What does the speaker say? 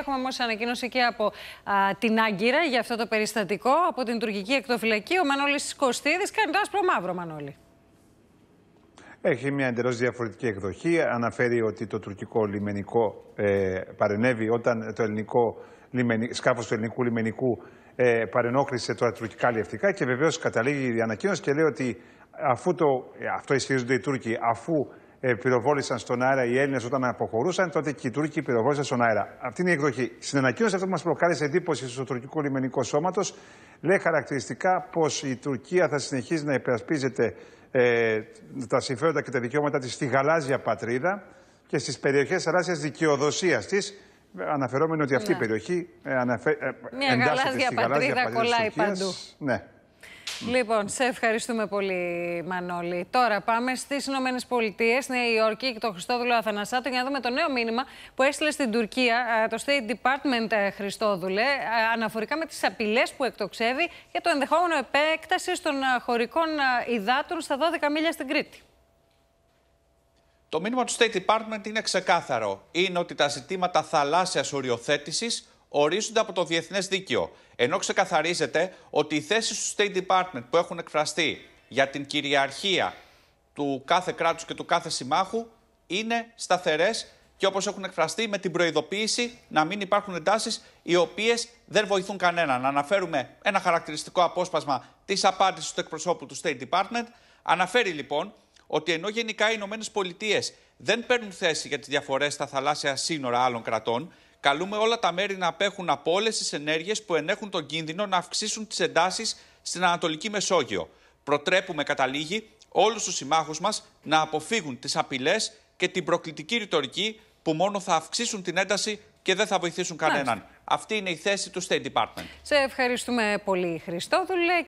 Έχουμε όμως ανακοίνωση και από την Άγκυρα για αυτό το περιστατικό από την τουρκική εκτοφυλακή. Ο Μανώλης Κωστίδης κάνει το άσπρο μαύρο, Μανώλη. Έχει μια εντελώς διαφορετική εκδοχή. Αναφέρει ότι το τουρκικό λιμενικό ε, παρενέβη όταν το ελληνικό λιμενι... σκάφος του ελληνικού λιμενικού ε, παρενόχλησε τώρα τουρκικά λιευτικά και βεβαίως καταλήγει η ανακοίνωση και λέει ότι αφού το, ε, αυτό ισχυρίζονται οι Τούρκοι, αφού ε, πυροβόλησαν στον αέρα οι Έλληνες όταν αποχωρούσαν, τότε και οι Τούρκοι πυροβόλησαν στον αέρα. Αυτή είναι η εκδοχή. Στην ανακοίνωση αυτό που μας προκάλεσε εντύπωση στο τουρκικό λιμενικό σώματος, λέει χαρακτηριστικά πως η Τουρκία θα συνεχίζει να υπερασπίζεται ε, τα συμφέροντα και τα δικαιώματα της στη γαλάζια πατρίδα και στις περιοχές θαλάσσια δικαιοδοσίας της. Αναφερόμενο ότι αυτή η ναι. περιοχή ε, αναφε, ε, Μια γαλάζια, στη γαλάζια πατρίδα, πατρίδα κολλάει παντού. Ναι. Λοιπόν, σε ευχαριστούμε πολύ, Μανώλη. Τώρα πάμε στις Ηνωμένες Πολιτείες, Νέα Υόρκη και τον Χριστόδουλο Αθανασάτο για να δούμε το νέο μήνυμα που έστειλε στην Τουρκία το State Department ε, Χριστόδουλε αναφορικά με τις απειλές που εκτοξεύει για το ενδεχόμενο επέκταση των χωρικών υδάτων στα 12 μίλια στην Κρήτη. Το μήνυμα του State Department είναι ξεκάθαρο. Είναι ότι τα ζητήματα θαλάσσιας οριοθέτησης ορίζονται από το διεθνές δίκαιο. Ενώ ξεκαθαρίζεται ότι οι θέσεις του State Department που έχουν εκφραστεί για την κυριαρχία του κάθε κράτους και του κάθε συμμάχου είναι σταθερές και όπως έχουν εκφραστεί με την προειδοποίηση να μην υπάρχουν εντάσεις οι οποίες δεν βοηθούν κανέναν. Να αναφέρουμε ένα χαρακτηριστικό απόσπασμα της απάντησης του εκπροσώπου του State Department. Αναφέρει λοιπόν ότι ενώ γενικά οι Ηνωμένες Πολιτείες δεν παίρνουν θέση για τις διαφορές στα θαλάσσια σύνορα άλλων κρατών, Καλούμε όλα τα μέρη να απέχουν από όλες τις ενέργειες που ενέχουν τον κίνδυνο να αυξήσουν τις εντάσεις στην Ανατολική Μεσόγειο. Προτρέπουμε κατά λίγη όλους τους συμμάχους μας να αποφύγουν τις απειλές και την προκλητική ρητορική που μόνο θα αυξήσουν την ένταση και δεν θα βοηθήσουν κανέναν. Αυτή είναι η θέση του State Department. Σε ευχαριστούμε πολύ, Χριστόδουλε.